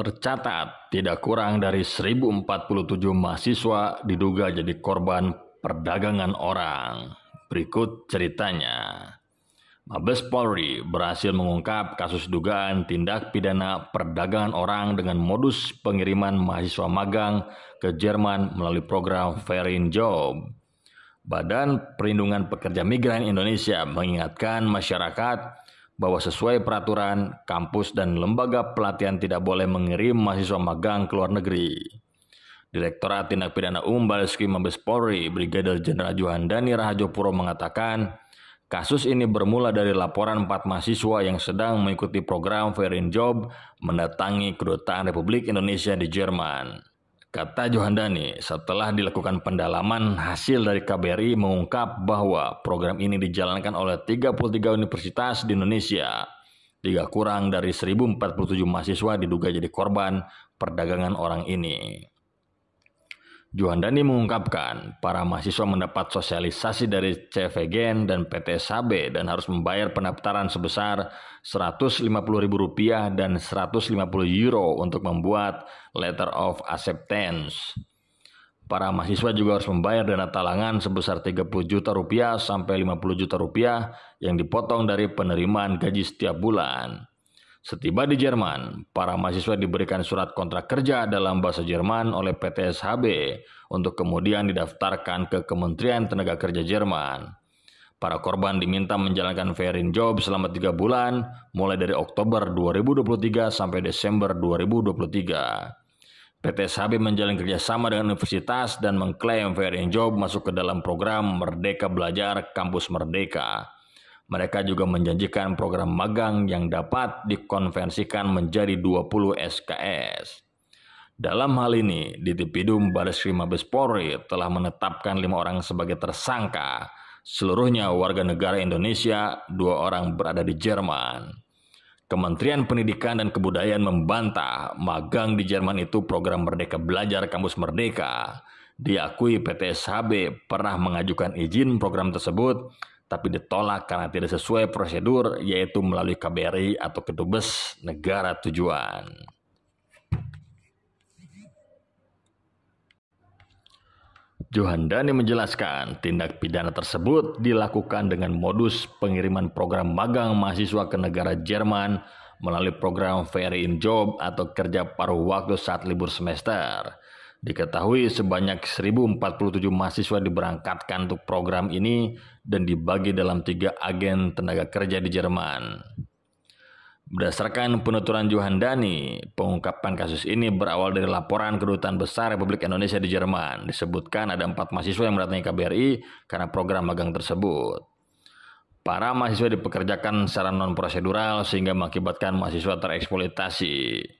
Tercatat tidak kurang dari 1047 mahasiswa diduga jadi korban perdagangan orang. Berikut ceritanya. Mabes Polri berhasil mengungkap kasus dugaan tindak pidana perdagangan orang dengan modus pengiriman mahasiswa magang ke Jerman melalui program In Job. Badan Perlindungan Pekerja Migran Indonesia mengingatkan masyarakat bahwa sesuai peraturan, kampus dan lembaga pelatihan tidak boleh mengirim mahasiswa magang ke luar negeri. Direktorat Tindak Pidana Umum Baris Krim Mabes Polri, Brigadir Jenderal Johan Dani Rahajopuro mengatakan, kasus ini bermula dari laporan empat mahasiswa yang sedang mengikuti program in Job mendatangi Kedutaan Republik Indonesia di Jerman. Kata Johandani, setelah dilakukan pendalaman, hasil dari KBRI mengungkap bahwa program ini dijalankan oleh 33 universitas di Indonesia. Tiga kurang dari 1047 mahasiswa diduga jadi korban perdagangan orang ini. Juhandani mengungkapkan, para mahasiswa mendapat sosialisasi dari CVGen dan PT Sabe dan harus membayar pendaftaran sebesar Rp150.000 dan 150 euro untuk membuat letter of acceptance. Para mahasiswa juga harus membayar dana talangan sebesar 30 juta rupiah sampai 50 juta rupiah yang dipotong dari penerimaan gaji setiap bulan. Setiba di Jerman, para mahasiswa diberikan surat kontrak kerja dalam bahasa Jerman oleh PT SHB untuk kemudian didaftarkan ke Kementerian Tenaga Kerja Jerman. Para korban diminta menjalankan fairing job selama tiga bulan, mulai dari Oktober 2023 sampai Desember 2023. PT SHB menjalin kerjasama dengan universitas dan mengklaim fairing job masuk ke dalam program Merdeka Belajar Kampus Merdeka. Mereka juga menjanjikan program magang yang dapat dikonversikan menjadi 20 SKS. Dalam hal ini, Ditipidum Baris Krim Mabes Polri telah menetapkan lima orang sebagai tersangka. Seluruhnya warga negara Indonesia, dua orang berada di Jerman. Kementerian Pendidikan dan Kebudayaan membantah magang di Jerman itu program Merdeka Belajar Kampus Merdeka. Diakui PT SHB pernah mengajukan izin program tersebut tapi ditolak karena tidak sesuai prosedur yaitu melalui KBRI atau kedubes negara tujuan. Johan Dani menjelaskan, tindak pidana tersebut dilakukan dengan modus pengiriman program magang mahasiswa ke negara Jerman melalui program Ferry in Job atau kerja paruh waktu saat libur semester. Diketahui sebanyak 1047 mahasiswa diberangkatkan untuk program ini dan dibagi dalam tiga agen tenaga kerja di Jerman. Berdasarkan penuturan Johan Dani, pengungkapan kasus ini berawal dari laporan Kedutaan Besar Republik Indonesia di Jerman. Disebutkan ada empat mahasiswa yang mendatangi KBRI karena program magang tersebut. Para mahasiswa dipekerjakan secara non-prosedural sehingga mengakibatkan mahasiswa tereksploitasi.